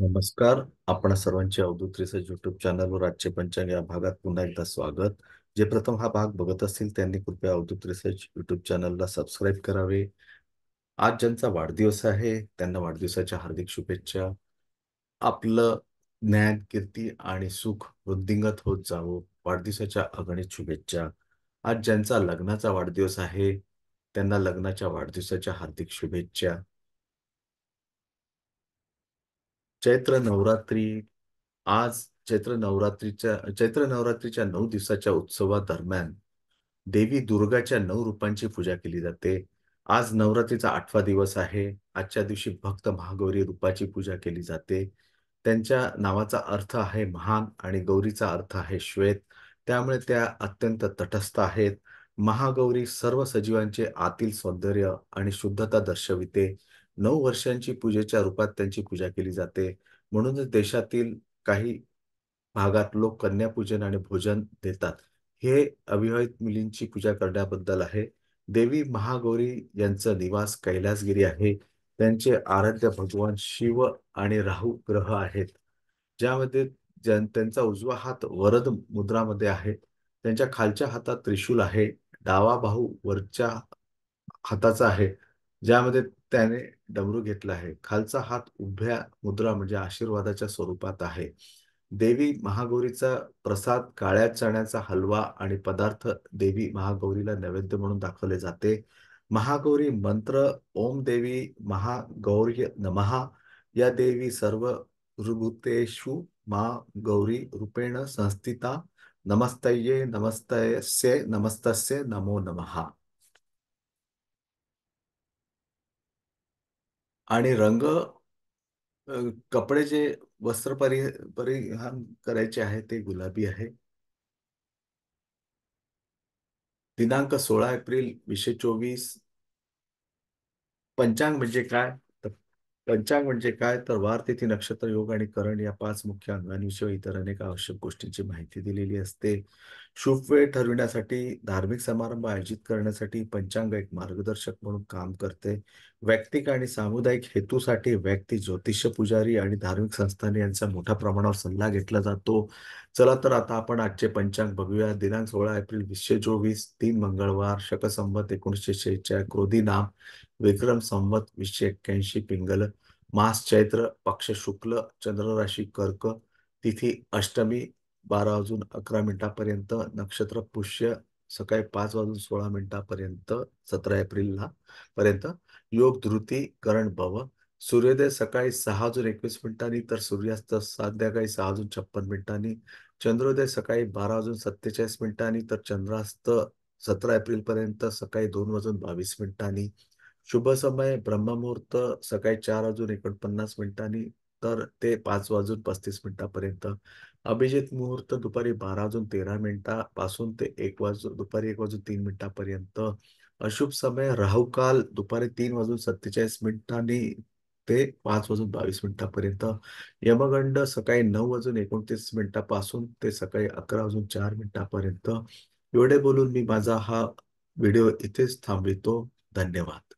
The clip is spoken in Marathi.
नमस्कार आपण सर्वांचे अवधूत रिसर्च युट्यूब चॅनलवर आजचे पंचांग या भागात पुन्हा एकदा स्वागत जे प्रथम हा भाग बघत असतील त्यांनी कृपया अवधूत रिसर्च युट्यूब चॅनलला सबस्क्राईब करावे आज ज्यांचा वाढदिवस आहे त्यांना वाढदिवसाच्या हार्दिक शुभेच्छा आपलं ज्ञान कीर्ती आणि सुख वृद्धिंगत होत जावं वाढदिवसाच्या अगणित शुभेच्छा आज ज्यांचा लग्नाचा वाढदिवस आहे त्यांना लग्नाच्या वाढदिवसाच्या हार्दिक शुभेच्छा चैत्र नवरात्री आज चैत्र नवरात्रीच्या चैत्र नवरात्रीच्या नऊ दिवसाच्या दरम्यान देवी दुर्गाच्या नऊ रूपांची पूजा केली जाते आज नवरात्रीचा आठवा दिवस आहे आजच्या दिवशी भक्त महागौरी रूपाची पूजा केली जाते त्यांच्या नावाचा अर्थ आहे महान आणि गौरीचा अर्थ आहे श्वेत त्यामुळे त्या अत्यंत तटस्थ आहेत महागौरी सर्व सजीवांचे आतील सौंदर्य आणि शुद्धता दर्शविते नऊ वर्षांची पूजेच्या रूपात त्यांची पूजा केली जाते म्हणूनच देशातील काही भागात लोक कन्यापूजन आणि भोजन देतात हे अविवाहित मुलींची पूजा करण्याबद्दल आहे देवी महागौरी यांचा निवास कैलासगिरी आहे त्यांचे आराध्य भगवान शिव आणि राहू ग्रह आहेत ज्यामध्ये त्यांचा उजवा हात वरद मुद्रामध्ये आहे त्यांच्या खालच्या हातात त्रिशूल आहे डावा बाहू वरच्या हाताचा आहे ज्यामध्ये त्याने डमरू घेतला आहे खालचा हात उभ्या मुद्रा म्हणजे आशीर्वादाच्या स्वरूपात आहे देवी महागौरीचा प्रसाद काळ्या चण्याचा हलवा आणि पदार्थ देवी महागौरीला नैवेद्य म्हणून दाखवले जाते महागौरी मंत्र ओम देवी महागौर्य नमहा या देवी सर्व ऋगुतेषु मा गौरी रूपेण संस्थिता नमस्तये नमस्तस्य नमस्तस्य नमो नमहा आणि रंग कपडे जे वस्त्र परि परिधान करायचे आहे ते गुलाबी आहे. दिनांक सोळा एप्रिल चोवीस पंचांग म्हणजे काय? तर पंचांग म्हणजे काय? तर वार, तिथी, नक्षत्र, योग आणि करण या पाच मुख्य अंगांविषयी इतर अनेक आवश्यक गोष्टींची माहिती दिलेली असते. शुभ वेळ ठरविण्यासाठी धार्मिक समारंभ आयोजित करण्यासाठी पंचांग एक मार्गदर्शक म्हणून काम करते वैयक्तिक आणि सामुदायिक हेतूसाठी व्यक्ती ज्योतिष पुजारी आणि धार्मिक संस्थांनी यांचा मोठ्या प्रमाणावर सल्ला घेतला जातो चला तर आता आपण आजचे पंचांग बघूया दिनांक सोळा एप्रिल वीसशे चोवीस तीन मंगळवार शकसंवत एकोणीसशे शेहेचाळ क्रोधी नाम विक्रम संवत वीसशे एक्क्याऐंशी पिंगल मास चैत्र पक्ष शुक्ल चंद्रराशी कर्क तिथी अष्टमी बारा वाजून अकरा मिनिटापर्यंत नक्षत्र पुष्य सकाळी पाच वाजून सोळा मिनिटापर्यंत सतरा एप्रिलला पर्यंत योग धृती करण भव सूर्योदय सकाळी सहा वाजून एकवीस मिनिटांनी तर सूर्यास्त संध्याकाळी सहा वाजून छप्पन मिनिटांनी चंद्रोदय सकाळी बारा वाजून सत्तेचाळीस मिनिटांनी तर चंद्रास्त सतरा एप्रिल पर्यंत सकाळी दोन वाजून बावीस मिनिटांनी शुभ समय ब्रह्ममुहूर्त सकाळी चार वाजून एकोणपन्नास मिनिटांनी तर ते पाच वाजून पस्तीस मिनिटापर्यंत अभिजित मुहूर्त दुपारी बारा वाजून तेरा मिनिटापासून ते एक वाजून दुपारी एक वाजून तीन मिनिटापर्यंत अशुभ समय काल दुपारी तीन वाजून सत्तेचाळीस मिनिटांनी ते पाच वाजून बावीस मिनिटापर्यंत यमगंड सकाळी नऊ वाजून एकोणतीस मिनिटापासून ते सकाळी अकरा वाजून चार मिनिटापर्यंत एवढे बोलून मी माझा हा व्हिडिओ इथेच थांबवितो धन्यवाद